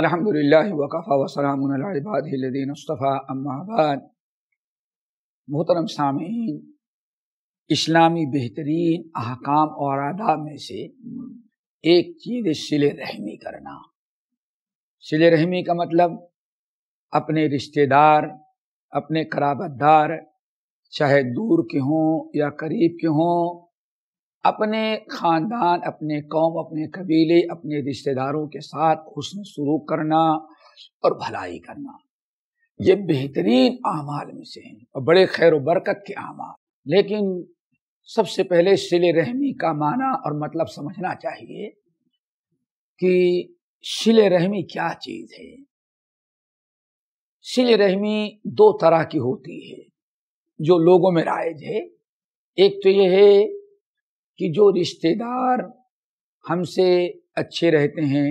अलहमदिल्ला वकफ़ा वसलम मुस्तफ़ा अम्माबाद मोहतरम सामीन इस्लामी बेहतरीन अहकाम और आदाब में से एक चीज़ सिल रहमी करना सिले रहमी का मतलब अपने रिश्तेदार अपने कराबतदार चाहे दूर के हों या करीब के हों अपने ख़ानदान अपने कौम अपने कबीले अपने रिश्तेदारों के साथ हुसन सलूक करना और भलाई करना ये बेहतरीन आमाल में से हैं और बड़े खैर बरकत के आमाल लेकिन सबसे पहले सिल रहमी का माना और मतलब समझना चाहिए कि शिल रहमी क्या चीज़ है सिल रहमी दो तरह की होती है जो लोगों में राइज है एक तो यह है कि जो रिश्तेदार हमसे अच्छे रहते हैं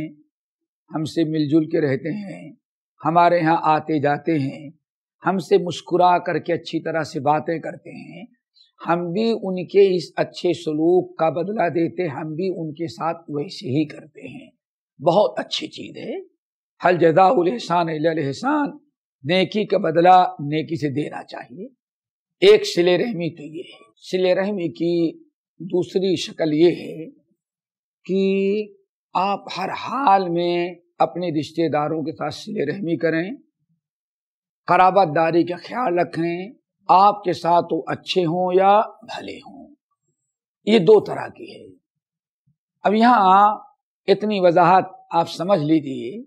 हमसे मिलजुल के रहते हैं हमारे यहाँ आते जाते हैं हमसे मुस्कुरा करके अच्छी तरह से बातें करते हैं हम भी उनके इस अच्छे सलूक का बदला देते हम भी उनके साथ वैसे ही करते हैं बहुत अच्छी चीज़ है हल जदासान एहसान नेकी का बदला नेकी से देना चाहिए एक सिले रहमी तो ये है सिले रहमी की दूसरी शक्ल ये है कि आप हर हाल में अपने रिश्तेदारों के साथ सिले रहमी करें खराबतदारी का ख्याल रखें आपके साथ वो अच्छे हों या भले हों ये दो तरह की है अब यहाँ इतनी वजाहत आप समझ लीजिए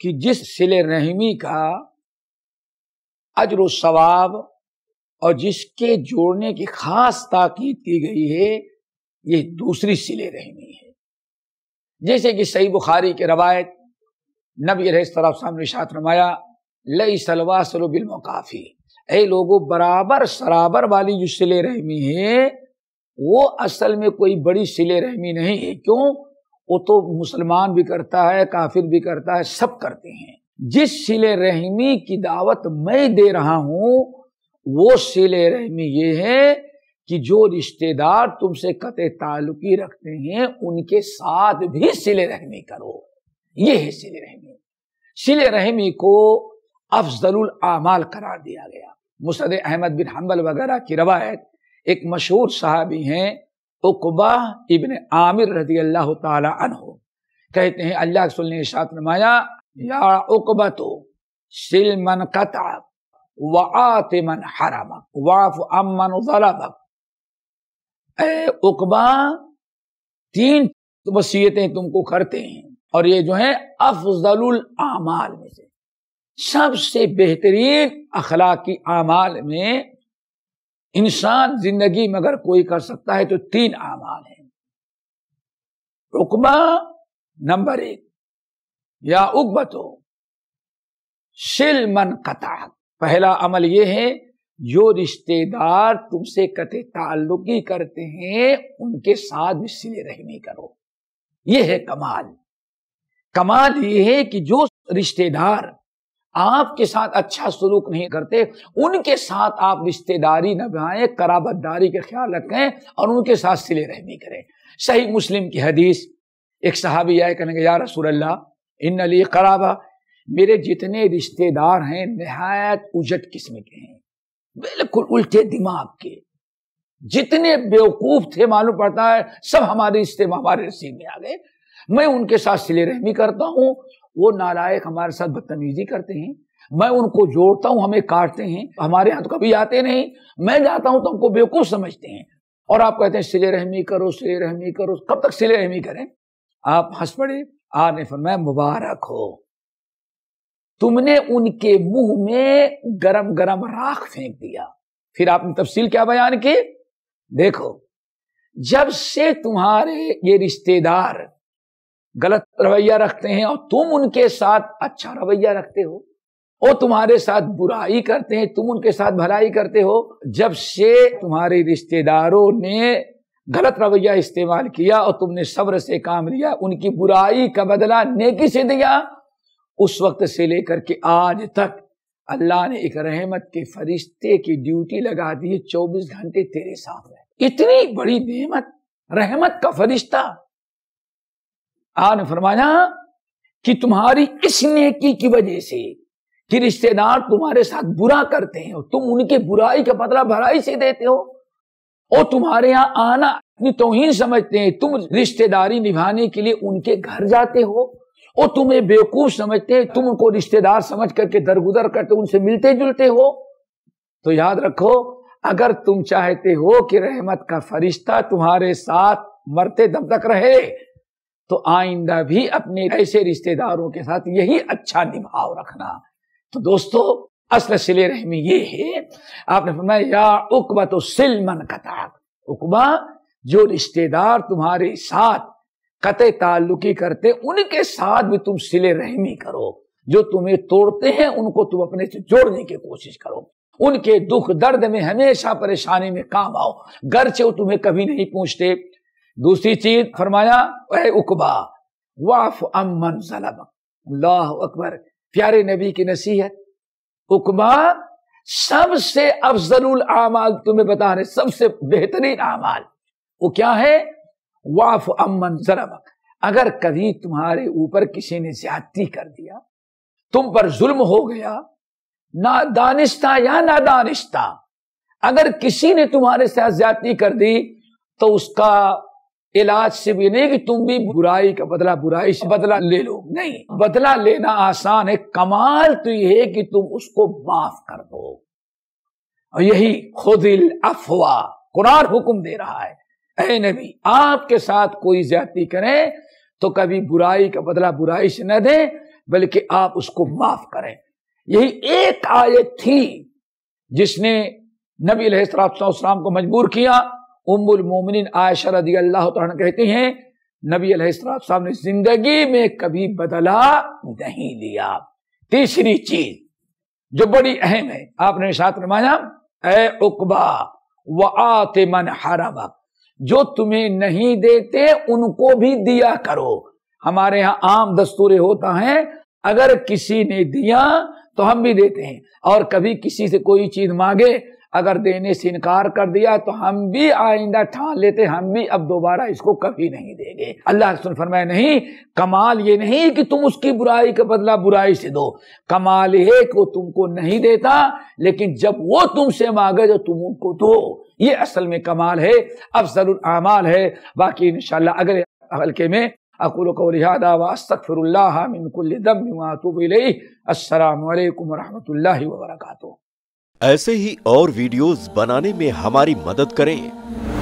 कि जिस सिले रहमी का अजर सवाब और जिसके जोड़ने की खास ताकीद की गई है ये दूसरी सिले रहनी है जैसे कि सही बुखारी के रवायत नबी रह सामने शात रमाया लई सलवा सलो काफ़ी ए लोगो बराबर शराबर वाली जो सिले रहमी है वो असल में कोई बड़ी सिले रहमी नहीं है क्यों वो तो मुसलमान भी करता है काफिर भी करता है सब करते हैं जिस सिले रहमी की दावत मैं दे रहा हूं वो सिले रहमी ये है कि जो रिश्तेदार तुमसे कते ताल्लुकी रखते हैं उनके साथ भी सिले रहमी करो ये है सिले रहमी सिले रहमी को अफजल आमाल करार दिया गया मुसद अहमद बिन हम्बल वगैरह की रवायत एक मशहूर साहबी हैं उकबा इबन आमिर रजी अल्लाह तहो कहते हैं अल्लाह के ने साथ नमाया या उकबा तो सिल मन कताब वात मन हरामक वाफ अमन उलामक उकबा तीन वसीयतें तुमको करते हैं और ये जो है अफजल आमाल में से सबसे बेहतरीन अखलाकी आमाल में इंसान जिंदगी में अगर कोई कर सकता है तो तीन आमाल है रुकमा नंबर एक या उकबतो सिल मन कताक पहला अमल ये है जो रिश्तेदार तुमसे कते ताल्लुकी करते हैं उनके साथ भी सिले रहमी करो ये है कमाल कमाल ये है कि जो रिश्तेदार आपके साथ अच्छा सलूक नहीं करते उनके साथ आप रिश्तेदारी नभाए कराबतदारी का ख्याल रखें और उनके साथ सिले रहमी करें सही मुस्लिम की हदीस एक सहाबी आए कहने यार रसूल अल्लाह इन अली कराबा मेरे जितने रिश्तेदार हैं नहायत उजट किस्म के हैं बिल्कुल उल्टे दिमाग के जितने बेवकूफ थे मालूम पड़ता है सब हमारे रिश्ते हमारे नसीब में आ गए मैं उनके साथ सिले रहमी करता हूँ वो नालायक हमारे साथ बदतमीजी करते हैं मैं उनको जोड़ता हूँ हमें काटते हैं हमारे यहाँ तो कभी आते नहीं मैं जाता हूँ तो हमको बेवकूफ समझते हैं और आप कहते हैं सिले रहमी करो सिले रहमी करो कब तक सिले रहमी करें आप हंस पड़े आ फरमाया मुबारक हो तुमने उनके मुंह में गरम गरम राख फेंक दिया फिर आपने तफसील क्या बयान की देखो जब से तुम्हारे ये रिश्तेदार गलत रवैया रखते हैं और तुम उनके साथ अच्छा रवैया रखते हो वो तुम्हारे साथ बुराई करते हैं तुम उनके साथ भलाई करते हो जब से तुम्हारे रिश्तेदारों ने गलत रवैया इस्तेमाल किया और तुमने सब्र से काम लिया उनकी बुराई का बदला नेकी से दिया उस वक्त से लेकर के आज तक अल्लाह ने एक रहमत के फरिश्ते की ड्यूटी लगा दी है चौबीस घंटे तेरे साथ रहे इतनी बड़ी नेमत रहमत का फरिश्ता आने फरमाया कि तुम्हारी इस नेकी की वजह से कि रिश्तेदार तुम्हारे साथ बुरा करते हैं तुम उनके बुराई का बदला भराई से देते हो और तुम्हारे यहां आना अपनी तोहिन समझते हैं तुम रिश्तेदारी निभाने के लिए उनके घर जाते हो वो तुम्हें बेवकूफ समझते हैं तुम उनको रिश्तेदार समझ करके दरगुदर करते उनसे मिलते जुलते हो तो याद रखो अगर तुम चाहते हो कि रहमत का फरिश्ता तुम्हारे साथ मरते दम तक रहे तो आइंदा भी अपने ऐसे रिश्तेदारों के साथ यही अच्छा निभाव रखना तो दोस्तों असल सिले रहमी ये है आपने फरमाया या उकबा तो सिल मन उकबा जो रिश्तेदार तुम्हारे साथ कत ताल्लुकी करते उनके साथ भी तुम सिले रहमी करो जो तुम्हें तोड़ते हैं उनको तुम अपने से जोड़ने की कोशिश करो उनके दुख दर्द में हमेशा परेशानी में काम आओ घर से वो तुम्हें कभी नहीं पूछते दूसरी चीज फरमाया वह उकबा वाफ अमन सलम अल्लाह अकबर प्यारे नबी की नसीहत उकबा सबसे अफजल आमाल तुम्हें बता रहे सबसे बेहतरीन आमाल वो क्या है वाफ अमन जरमक अगर कभी तुम्हारे ऊपर किसी ने ज्यादा कर दिया तुम पर जुल्म हो गया ना दानिश्ता या ना दानिश्ता अगर किसी ने तुम्हारे साथ ज्यादा कर दी तो उसका इलाज से भी नहीं कि तुम भी बुराई का बदला बुराई से बदला ले लो नहीं बदला लेना आसान है कमाल तो यह है कि तुम उसको माफ कर दो यही खुदिल अफवाह कुरान हुक्म दे रहा है ए नबी आपके साथ कोई ज्यादा करें तो कभी बुराई का बदला बुराई से न दें बल्कि आप उसको माफ करें यही एक आयत थी जिसने नबी सलाम को मजबूर किया उमुल मोमिन आयशा रदी अल्लाह कहती हैं नबी सलाम ने जिंदगी में कभी बदला नहीं लिया तीसरी चीज जो बड़ी अहम है आपने साथ रमाया ए व आते मन हरा हरामक जो तुम्हें नहीं देते उनको भी दिया करो हमारे यहाँ आम दस्तूर होता है अगर किसी ने दिया तो हम भी देते हैं और कभी किसी से कोई चीज मांगे अगर देने से इनकार कर दिया तो हम भी आइंदा ठान लेते हम भी अब दोबारा इसको कभी नहीं देंगे अल्लाह सुन फरमाए नहीं कमाल ये नहीं कि तुम उसकी बुराई के बदला बुराई से दो कमाल है को तुमको नहीं देता लेकिन जब वो तुमसे मांगे तो तुम उनको दो ये असल में कमाल है अफजल अमाल है बाकी इनशा अगले हल्के में अकुल को लिहादा वस्तफ़िरदम वरहमल ऐसे ही और वीडियोस बनाने में हमारी मदद करें